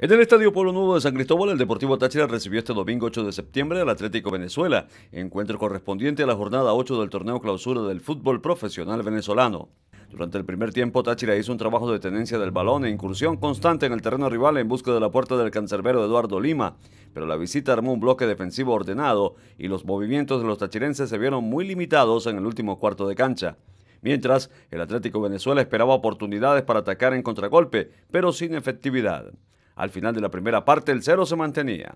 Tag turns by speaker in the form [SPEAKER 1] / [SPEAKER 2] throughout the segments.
[SPEAKER 1] En el Estadio Pueblo Nuevo de San Cristóbal, el Deportivo Táchira recibió este domingo 8 de septiembre al Atlético Venezuela, encuentro correspondiente a la jornada 8 del torneo clausura del fútbol profesional venezolano. Durante el primer tiempo, Táchira hizo un trabajo de tenencia del balón e incursión constante en el terreno rival en busca de la puerta del cancerbero Eduardo Lima, pero la visita armó un bloque defensivo ordenado y los movimientos de los tachirenses se vieron muy limitados en el último cuarto de cancha. Mientras, el Atlético Venezuela esperaba oportunidades para atacar en contragolpe, pero sin efectividad. Al final de la primera parte, el cero se mantenía.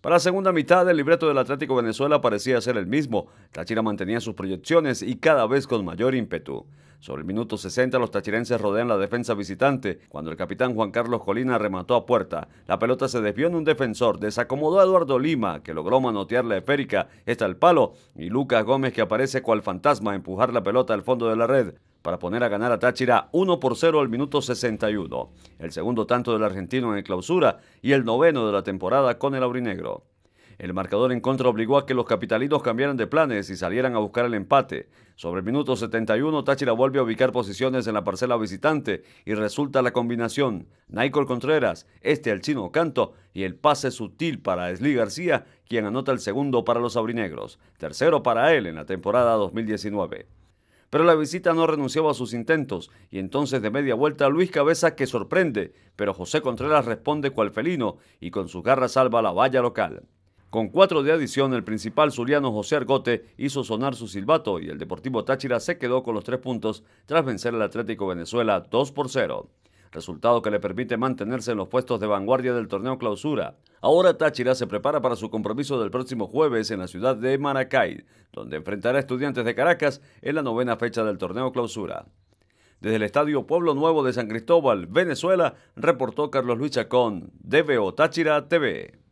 [SPEAKER 1] Para la segunda mitad, el libreto del Atlético Venezuela parecía ser el mismo. Táchira mantenía sus proyecciones y cada vez con mayor ímpetu. Sobre el minuto 60, los tachirenses rodean la defensa visitante. Cuando el capitán Juan Carlos Colina remató a puerta, la pelota se desvió en un defensor, desacomodó a Eduardo Lima, que logró manotear la esférica Está el palo, y Lucas Gómez, que aparece cual fantasma empujar la pelota al fondo de la red para poner a ganar a Táchira 1 por 0 al minuto 61, el segundo tanto del argentino en clausura y el noveno de la temporada con el aurinegro. El marcador en contra obligó a que los capitalinos cambiaran de planes y salieran a buscar el empate. Sobre el minuto 71, Táchira vuelve a ubicar posiciones en la parcela visitante y resulta la combinación. Nicol Contreras, este al chino canto y el pase sutil para Esli García, quien anota el segundo para los aurinegros, tercero para él en la temporada 2019 pero la visita no renunciaba a sus intentos y entonces de media vuelta Luis Cabeza que sorprende, pero José Contreras responde cual felino y con sus garras salva la valla local. Con cuatro de adición, el principal zuliano José Argote hizo sonar su silbato y el Deportivo Táchira se quedó con los tres puntos tras vencer al Atlético Venezuela 2 por 0, resultado que le permite mantenerse en los puestos de vanguardia del torneo clausura. Ahora Táchira se prepara para su compromiso del próximo jueves en la ciudad de Maracay, donde enfrentará a estudiantes de Caracas en la novena fecha del torneo clausura. Desde el Estadio Pueblo Nuevo de San Cristóbal, Venezuela, reportó Carlos Luis Chacón, DBO Táchira TV.